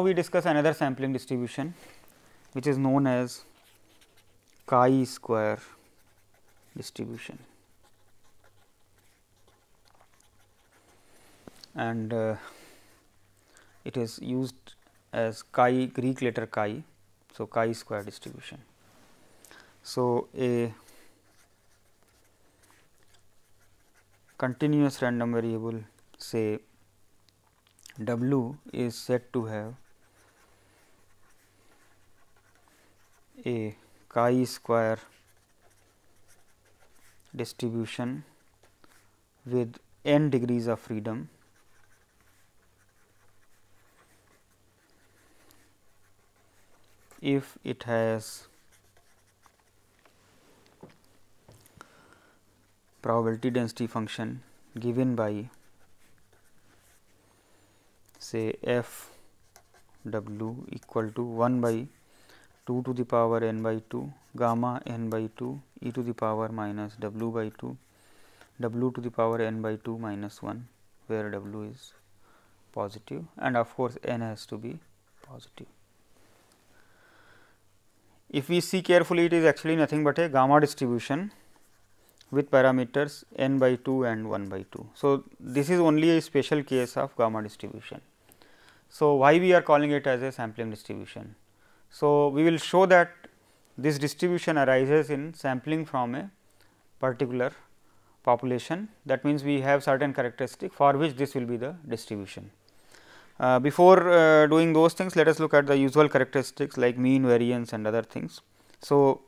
Now, we discuss another sampling distribution which is known as chi square distribution. And uh, it is used as chi Greek letter chi, so chi square distribution. So, a continuous random variable say w is said to have a chi square distribution with n degrees of freedom if it has probability density function given by say f w equal to 1 by 2 to the power n by 2 gamma n by 2 e to the power minus w by 2 w to the power n by 2 minus 1 where w is positive and of course n has to be positive. If we see carefully it is actually nothing but a gamma distribution with parameters n by 2 and 1 by 2. So, this is only a special case of gamma distribution. So, why we are calling it as a sampling distribution? So, we will show that this distribution arises in sampling from a particular population that means, we have certain characteristic for which this will be the distribution. Uh, before uh, doing those things let us look at the usual characteristics like mean variance and other things. So,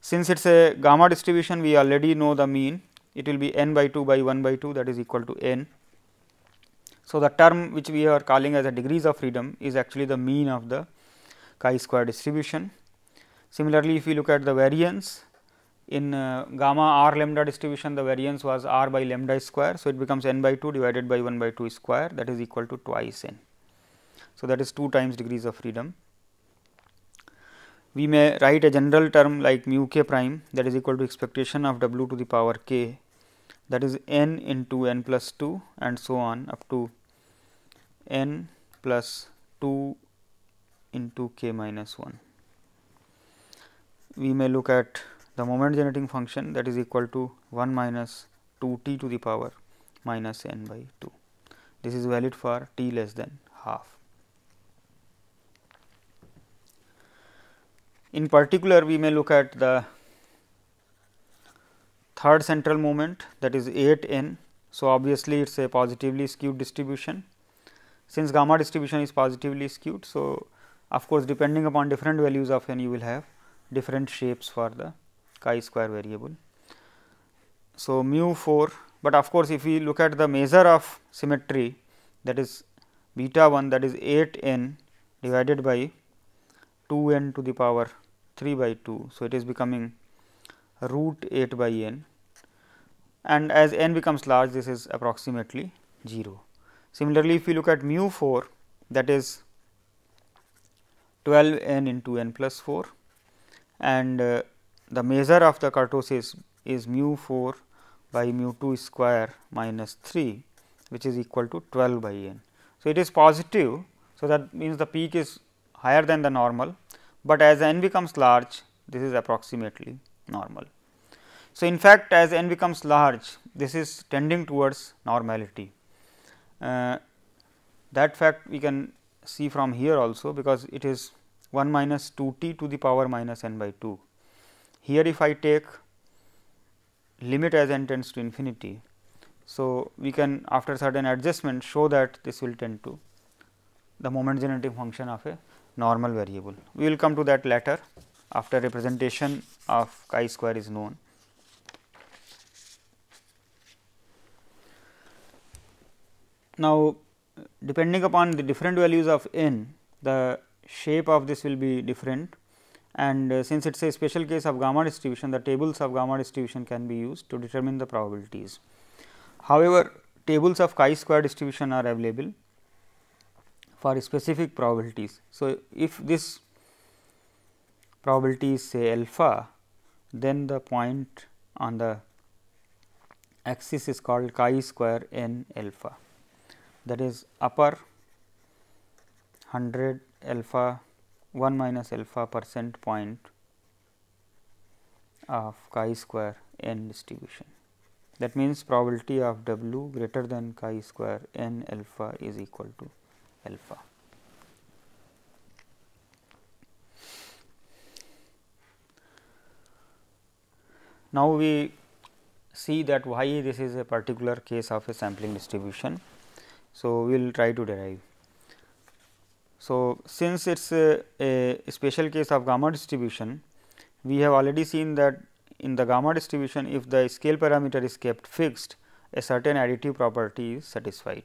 since it is a gamma distribution we already know the mean it will be n by 2 by 1 by 2 that is equal to n. So, the term which we are calling as a degrees of freedom is actually the mean of the chi-square distribution. Similarly, if we look at the variance in uh, gamma r lambda distribution the variance was r by lambda square. So, it becomes n by 2 divided by 1 by 2 square that is equal to twice n. So, that is 2 times degrees of freedom. We may write a general term like mu k prime that is equal to expectation of w to the power k that is n into n plus 2 and so on up to n plus 2 into k minus 1. We may look at the moment generating function that is equal to 1 minus 2 t to the power minus n by 2. This is valid for t less than half. In particular, we may look at the third central moment that is 8 n. So, obviously, it is a positively skewed distribution. Since gamma distribution is positively skewed, so of course, depending upon different values of n you will have different shapes for the chi square variable. So, mu 4, but of course, if we look at the measure of symmetry that is beta 1 that is 8 n divided by 2 n to the power 3 by 2. So, it is becoming root 8 by n and as n becomes large this is approximately 0. Similarly, if we look at mu 4 that is 12 n into n plus 4 and uh, the measure of the kurtosis is mu 4 by mu 2 square minus 3 which is equal to 12 by n. So, it is positive. So, that means the peak is higher than the normal, but as n becomes large this is approximately normal. So, in fact, as n becomes large this is tending towards normality. Uh, that fact we can see from here also because it is 1 minus 2 t to the power minus n by 2. Here if I take limit as n tends to infinity. So, we can after certain adjustment show that this will tend to the moment generating function of a normal variable. We will come to that later after representation of chi square is known. Now, depending upon the different values of n, the shape of this will be different and uh, since it is a special case of gamma distribution, the tables of gamma distribution can be used to determine the probabilities. However, tables of chi-square distribution are available for specific probabilities. So, if this probability is say alpha, then the point on the axis is called chi square n alpha that is upper 100 alpha 1 minus alpha percent point of chi square n distribution. That means, probability of w greater than chi square n alpha is equal to alpha. Now, we see that why this is a particular case of a sampling distribution. So, we will try to derive. So, since it is a, a, special case of gamma distribution, we have already seen that in the gamma distribution if the scale parameter is kept fixed a certain additive property is satisfied.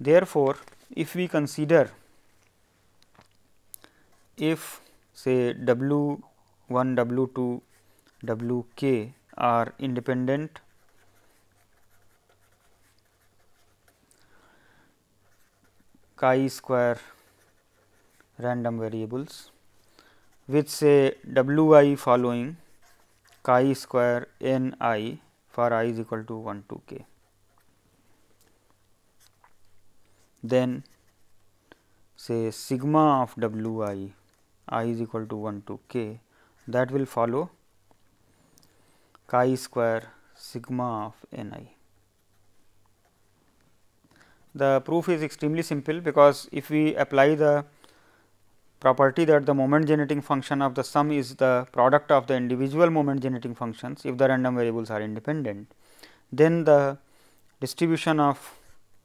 Therefore, if we consider if say w 1, w 2, w k are independent chi square random variables which say w i following chi square n i for i is equal to 1 to k. Then say sigma of w i i is equal to 1 to k that will follow chi square sigma of n i. The proof is extremely simple because if we apply the property that the moment generating function of the sum is the product of the individual moment generating functions if the random variables are independent, then the distribution of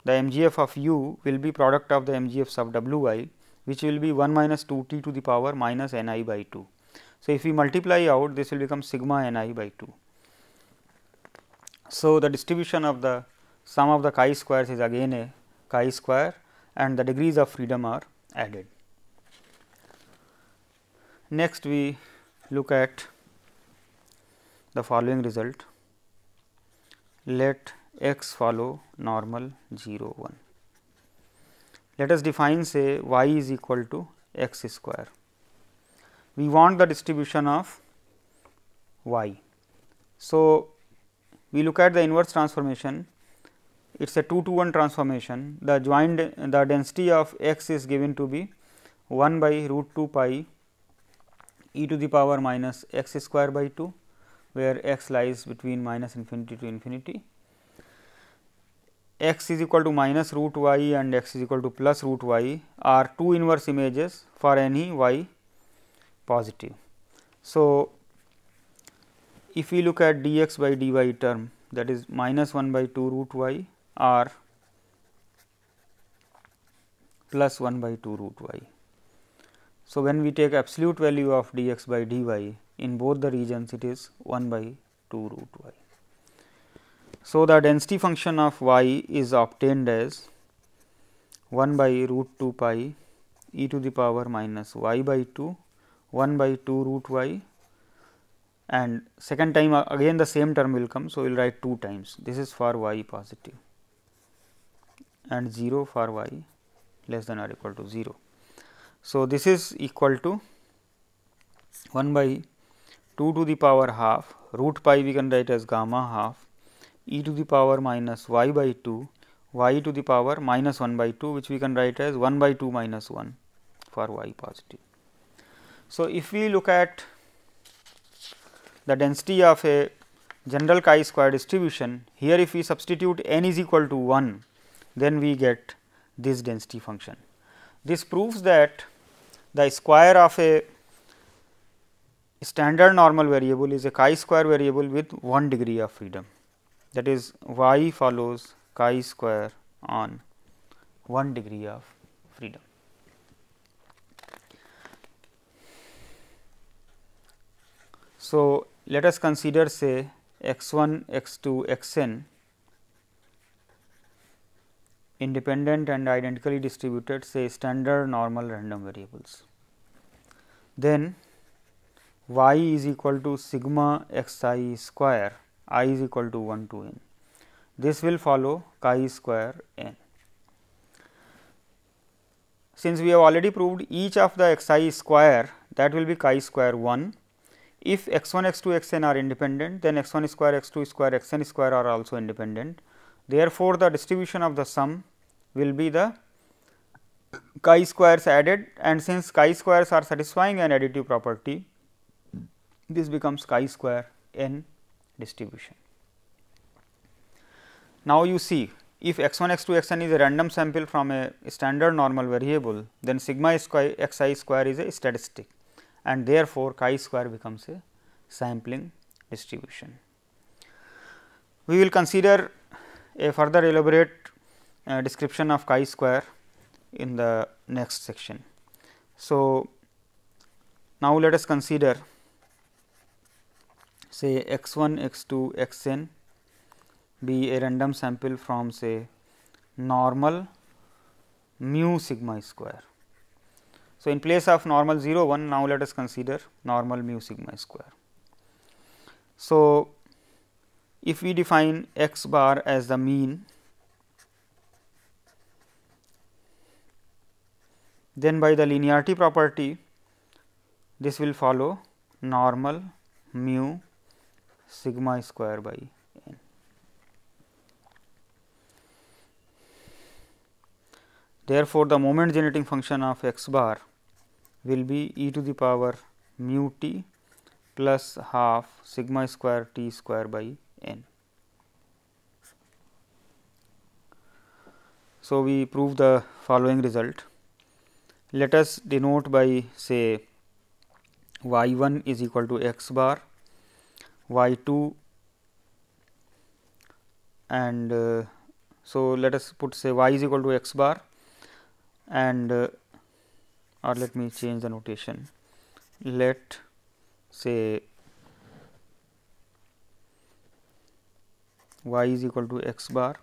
the MGF of u will be product of the MGF sub wi which will be 1 minus 2 t to the power minus n i by 2. So, if we multiply out this will become sigma n i by 2. So, the distribution of the sum of the chi squares is again a chi square and the degrees of freedom are added. Next we look at the following result let x follow normal 0 1. Let us define say y is equal to x square. We want the distribution of y. So, we look at the inverse transformation it is a 2 to 1 transformation, the joint the density of x is given to be 1 by root 2 pi e to the power minus x square by 2, where x lies between minus infinity to infinity. x is equal to minus root y and x is equal to plus root y are two inverse images for any y positive. So, if we look at dx by dy term that is minus 1 by 2 root y R plus 1 by 2 root y. So, when we take absolute value of dx by dy in both the regions it is 1 by 2 root y. So, the density function of y is obtained as 1 by root 2 pi e to the power minus y by 2 1 by 2 root y and second time uh, again the same term will come. So, we will write 2 times this is for y positive and 0 for y less than or equal to 0. So, this is equal to 1 by 2 to the power half root pi we can write as gamma half e to the power minus y by 2 y to the power minus 1 by 2 which we can write as 1 by 2 minus 1 for y positive. So, if we look at the density of a general chi square distribution here if we substitute n is equal to 1 then we get this density function. This proves that the square of a standard normal variable is a chi square variable with 1 degree of freedom that is y follows chi square on 1 degree of freedom. So, let us consider say x 1, x 2, x n independent and identically distributed say standard normal random variables. Then y is equal to sigma x i square i is equal to 1 to n. This will follow chi square n. Since we have already proved each of the x i square that will be chi square 1. If x 1 x 2 x n are independent then x 1 square x 2 square x n square are also independent. Therefore, the distribution of the sum will be the chi squares added and since chi squares are satisfying an additive property, this becomes chi square n distribution. Now, you see if x 1 x 2 x n is a random sample from a standard normal variable, then sigma square x i square is a statistic and therefore, chi square becomes a sampling distribution. We will consider a further elaborate uh, description of chi square in the next section. So, now let us consider say x 1, x 2, x n be a random sample from say normal mu sigma square. So, in place of normal 0 1 now let us consider normal mu sigma square. So, if we define x bar as the mean Then by the linearity property, this will follow normal mu sigma square by n. Therefore, the moment generating function of x bar will be e to the power mu t plus half sigma square t square by n. So, we prove the following result let us denote by say y 1 is equal to x bar, y 2 and uh, so let us put say y is equal to x bar and uh, or let me change the notation let say y is equal to x bar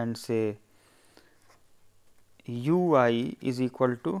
and say u i is equal to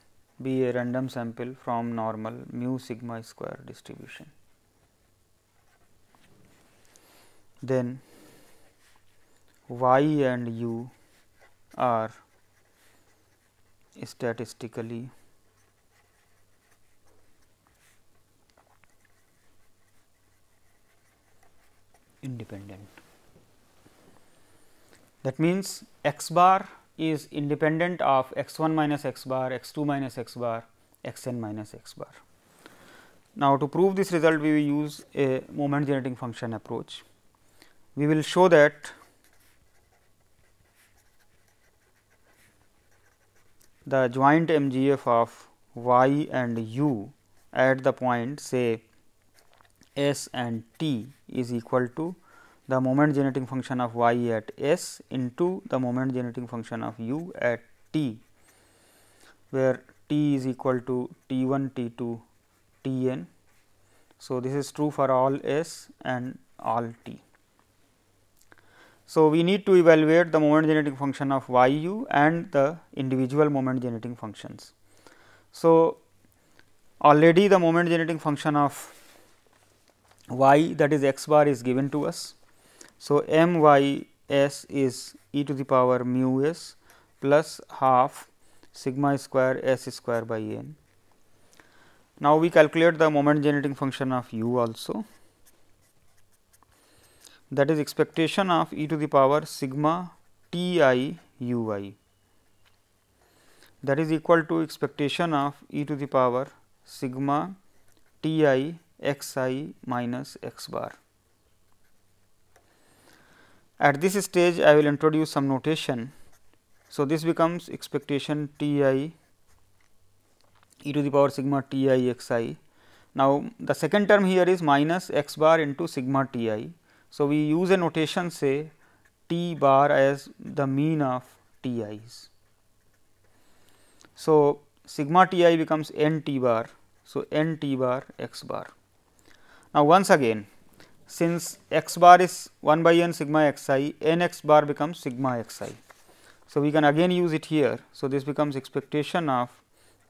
be a random sample from normal mu sigma square distribution. Then y and u are statistically independent. That means, x bar is independent of x 1 minus x bar, x 2 minus x bar, x n minus x bar. Now, to prove this result we will use a moment generating function approach. We will show that the joint MGF of y and u at the point say s and t is equal to the moment generating function of y at s into the moment generating function of u at t, where t is equal to t 1, t 2, t n. So, this is true for all s and all t. So, we need to evaluate the moment generating function of y u and the individual moment generating functions. So, already the moment generating function of y that is x bar is given to us so, m y s is e to the power mu s plus half sigma square s square by n. Now, we calculate the moment generating function of u also that is expectation of e to the power sigma t i u i that is equal to expectation of e to the power sigma t i x i minus x bar. At this stage, I will introduce some notation. So, this becomes expectation T i e to the power sigma T i x i. Now, the second term here is minus x bar into sigma T i. So, we use a notation say T bar as the mean of T i's. So, sigma T i becomes n T bar. So, n T bar x bar. Now, once again since x bar is 1 by n sigma x i, n x bar becomes sigma x i. So, we can again use it here. So, this becomes expectation of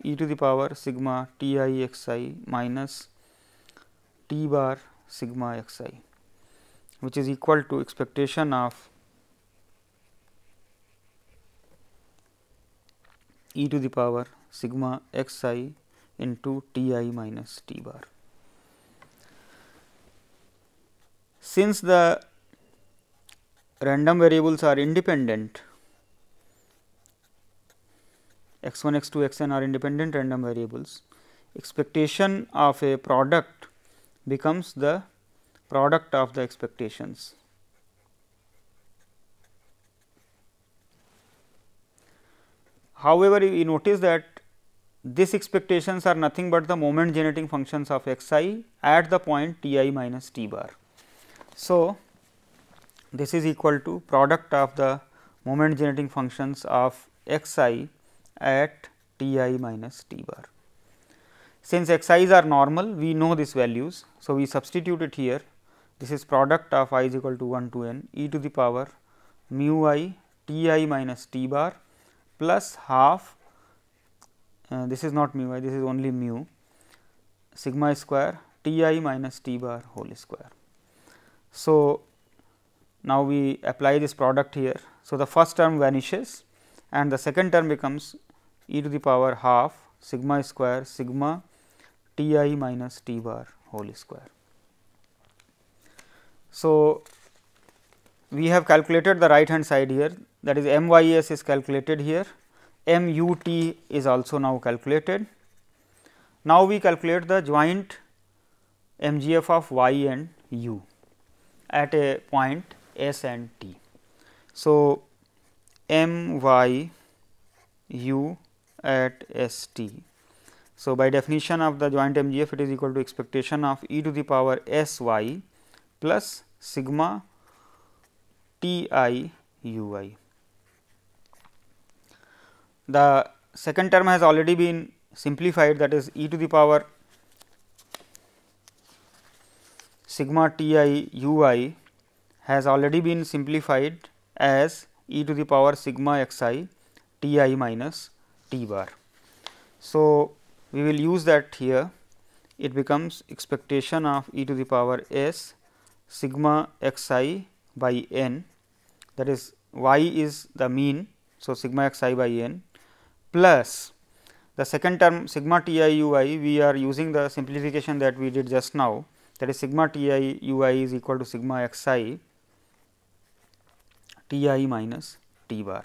e to the power sigma t i x i minus t bar sigma x i which is equal to expectation of e to the power sigma x i into t i minus t bar. since the random variables are independent x 1 x 2 x n are independent random variables expectation of a product becomes the product of the expectations. However, you notice that these expectations are nothing but the moment generating functions of x i at the point t i minus t bar. So, this is equal to product of the moment generating functions of x i at t i minus t bar. Since x i's are normal, we know these values. So, we substitute it here. This is product of i is equal to 1 to n e to the power mu i t i minus t bar plus half uh, this is not mu i this is only mu sigma square t i minus t bar whole square. So, now we apply this product here. So, the first term vanishes and the second term becomes e to the power half sigma square sigma t i minus t bar whole square. So, we have calculated the right hand side here that is m y s is calculated here, m u t is also now calculated. Now, we calculate the joint m g f of y and u at a point S and T. So, M y u at S t. So, by definition of the joint MGF it is equal to expectation of e to the power S y plus sigma T i u i. The second term has already been simplified that is e to the power sigma t i u i has already been simplified as e to the power sigma x i t i minus t bar. So, we will use that here it becomes expectation of e to the power s sigma x i by n that is y is the mean. So, sigma x i by n plus the second term sigma t i u i we are using the simplification that we did just now that is sigma t i u i is equal to sigma x i t i minus t bar.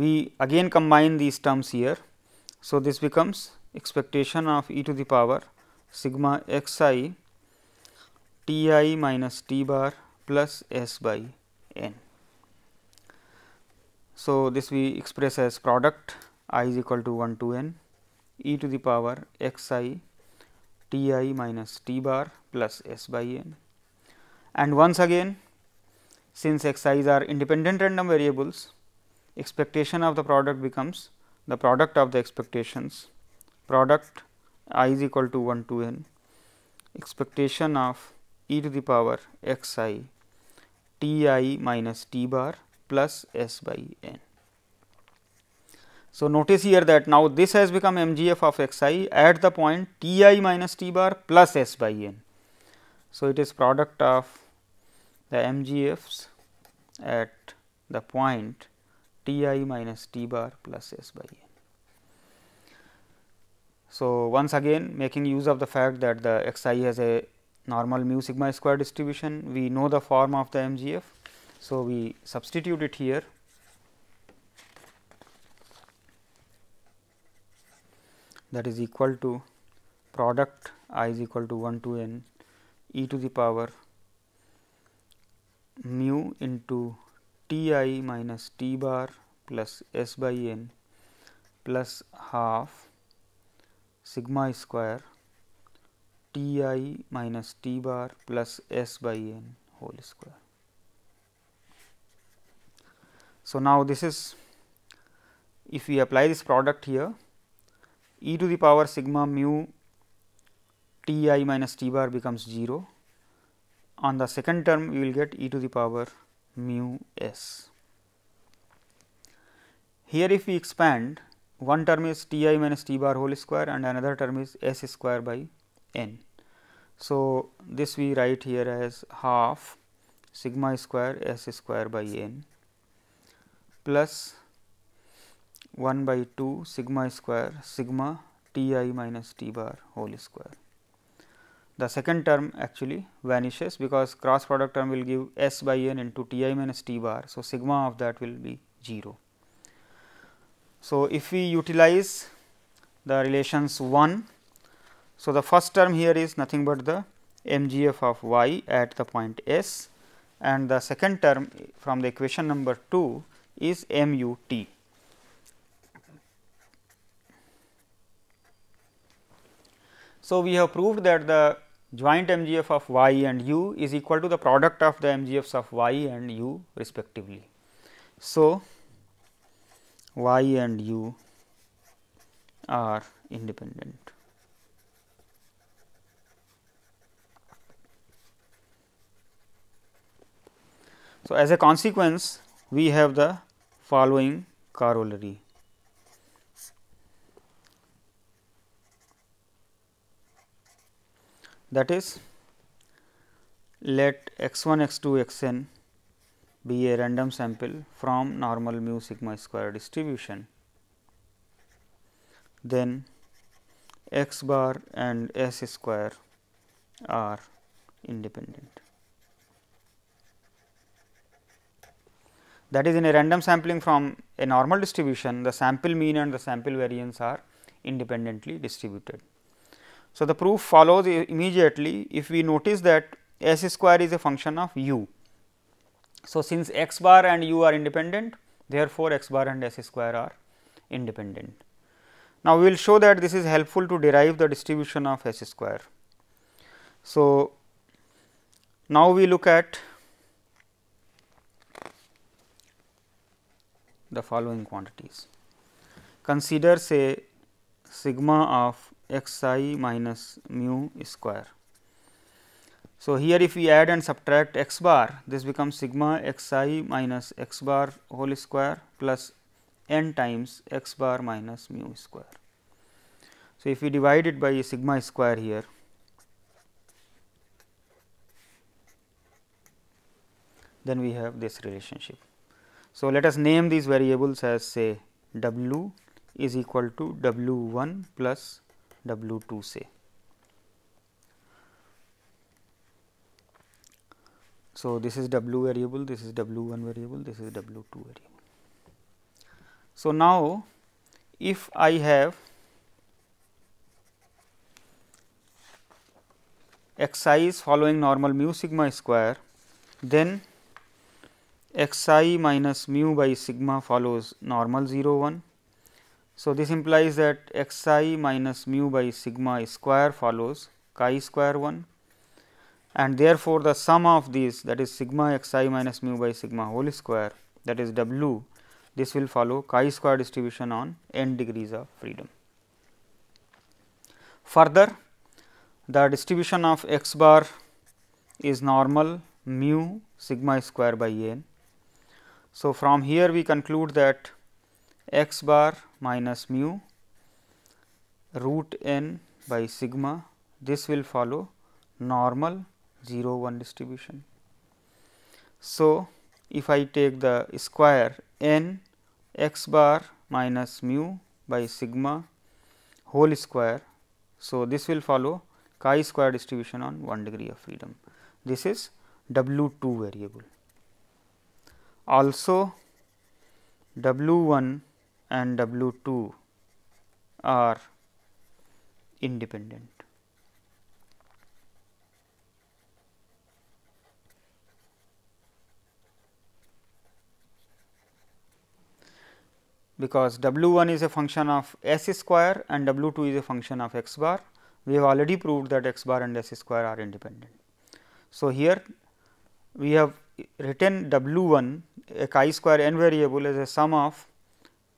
We again combine these terms here. So, this becomes expectation of e to the power sigma x i t i minus t bar plus s by n. So, this we express as product i is equal to 1 to n e to the power x i t i minus t bar plus s by n. And once again since x i's are independent random variables, expectation of the product becomes the product of the expectations product i is equal to 1 to n expectation of e to the power x i t i minus t bar plus s by n. So, notice here that now this has become MGF of x i at the point t i minus t bar plus s by n. So, it is product of the MGFs at the point T i minus T bar plus S by n. So, once again making use of the fact that the x i has a normal mu sigma square distribution, we know the form of the MGF. So, we substitute it here that is equal to product i is equal to 1 to n e to the power mu into t i minus t bar plus s by n plus half sigma square t i minus t bar plus s by n whole square. So, now this is if we apply this product here e to the power sigma mu t i minus t bar becomes 0. On the second term, we will get e to the power mu s. Here, if we expand, one term is t i minus t bar whole square and another term is s square by n. So, this we write here as half sigma square s square by n plus 1 by 2 sigma square sigma t i minus t bar whole square the second term actually vanishes because cross product term will give s by n into t i minus t bar. So, sigma of that will be 0. So, if we utilize the relations 1, so the first term here is nothing but the mgf of y at the point s and the second term from the equation number 2 is mu t. So, we have proved that the joint MGF of y and u is equal to the product of the MGFs of y and u respectively. So, y and u are independent. So, as a consequence we have the following corollary that is let x 1 x 2 x n be a random sample from normal mu sigma square distribution then x bar and s square are independent. That is in a random sampling from a normal distribution the sample mean and the sample variance are independently distributed. So, the proof follows immediately if we notice that s square is a function of u. So, since x bar and u are independent, therefore, x bar and s square are independent. Now, we will show that this is helpful to derive the distribution of s square. So, now we look at the following quantities. Consider say sigma of x i minus mu square. So, here if we add and subtract x bar this becomes sigma x i minus x bar whole square plus n times x bar minus mu square. So, if we divide it by sigma square here then we have this relationship. So, let us name these variables as say w is equal to w 1 plus W 2 say. So, this is W variable, this is W 1 variable, this is W 2 variable. So, now if I have xi is following normal mu sigma square, then xi minus mu by sigma follows normal 0 1 so, this implies that x i minus mu by sigma square follows chi square 1 and therefore, the sum of these that is sigma x i minus mu by sigma whole square that is w this will follow chi square distribution on n degrees of freedom. Further the distribution of x bar is normal mu sigma square by n. So, from here we conclude that x bar minus mu root n by sigma this will follow normal 0 1 distribution. So, if I take the square n x bar minus mu by sigma whole square. So, this will follow chi square distribution on 1 degree of freedom. This is W 2 variable. Also, W 1 and W 2 are independent. because W 1 is a function of s square and W 2 is a function of x bar. We have already proved that x bar and s square are independent. So, here we have written W 1 a chi square n variable as a sum of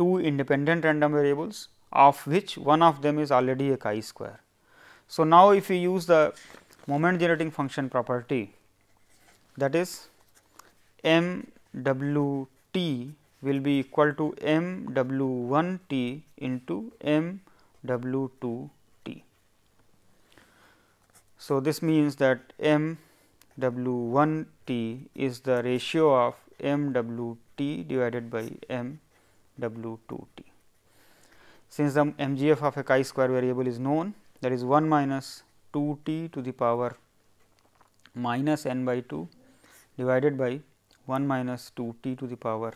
two independent random variables of which one of them is already a chi-square. So, now if we use the moment generating function property that is m w t will be equal to m w 1 t into m w 2 t. So, this means that m w 1 t is the ratio of m w t divided by m W2t. Since the MGF of a chi-square variable is known that is 1 minus 2t to the power minus n by 2 divided by 1 minus 2t to the power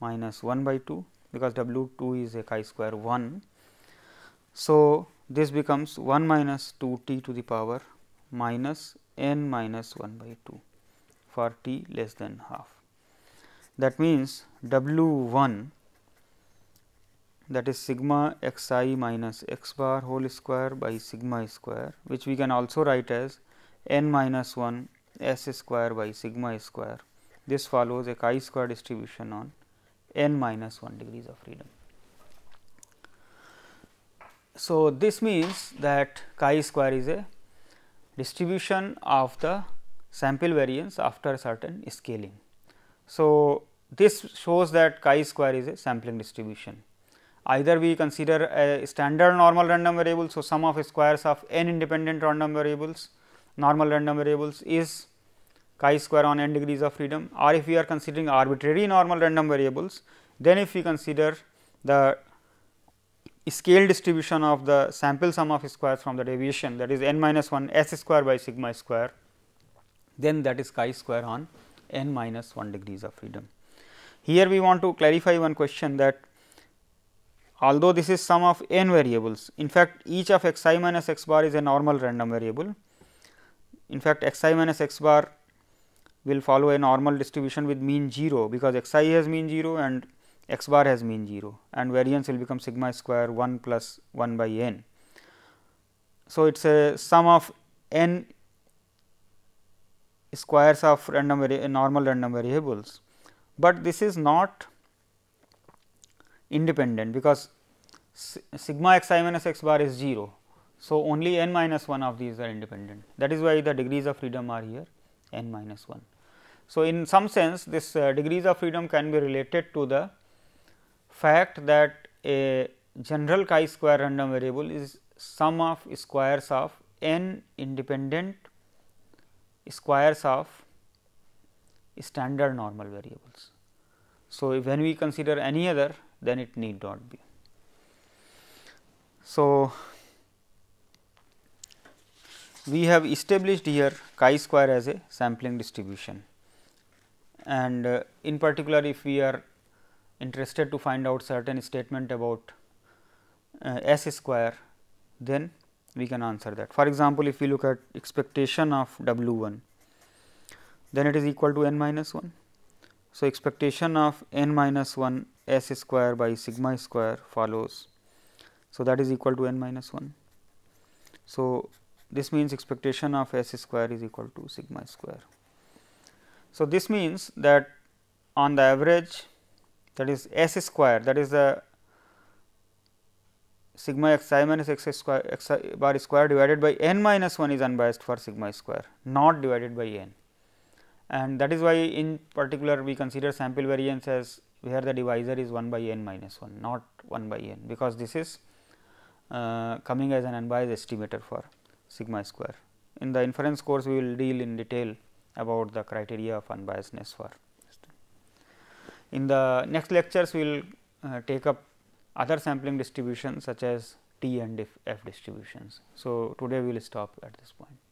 minus 1 by 2 because W2 is a chi-square 1. So, this becomes 1 minus 2t to the power minus n minus 1 by 2 for t less than half. That means, W 1 that is sigma x i minus x bar whole square by sigma square which we can also write as n minus 1 s square by sigma square. This follows a chi square distribution on n minus 1 degrees of freedom. So, this means that chi square is a distribution of the sample variance after a certain scaling. So, this shows that chi square is a sampling distribution either we consider a standard normal random variable. So, sum of squares of n independent random variables normal random variables is chi square on n degrees of freedom or if we are considering arbitrary normal random variables, then if we consider the scale distribution of the sample sum of squares from the deviation that is n minus 1 s square by sigma square, then that is chi square on n minus 1 degrees of freedom. Here we want to clarify one question that although this is sum of n variables. In fact, each of x i minus x bar is a normal random variable. In fact, x i minus x bar will follow a normal distribution with mean 0, because x i has mean 0 and x bar has mean 0 and variance will become sigma square 1 plus 1 by n. So, it is a sum of n squares of random normal random variables, but this is not independent because sigma x i minus x bar is 0. So, only n minus 1 of these are independent that is why the degrees of freedom are here n minus 1. So, in some sense this uh, degrees of freedom can be related to the fact that a general chi square random variable is sum of squares of n independent squares of standard normal variables. So, when we consider any other then it need not be. So, we have established here chi square as a sampling distribution and uh, in particular if we are interested to find out certain statement about uh, s square then we can answer that. For example, if we look at expectation of w 1 then it is equal to n minus 1 so, expectation of n minus 1 s square by sigma square follows. So, that is equal to n minus 1. So, this means expectation of s square is equal to sigma square. So, this means that on the average that is s square that is the sigma x i minus x square bar square divided by n minus 1 is unbiased for sigma square not divided by n and that is why in particular we consider sample variance as where the divisor is 1 by n minus 1 not 1 by n because this is uh, coming as an unbiased estimator for sigma square. In the inference course we will deal in detail about the criteria of unbiasedness for in the next lectures we will uh, take up other sampling distributions such as T and F distributions. So, today we will stop at this point.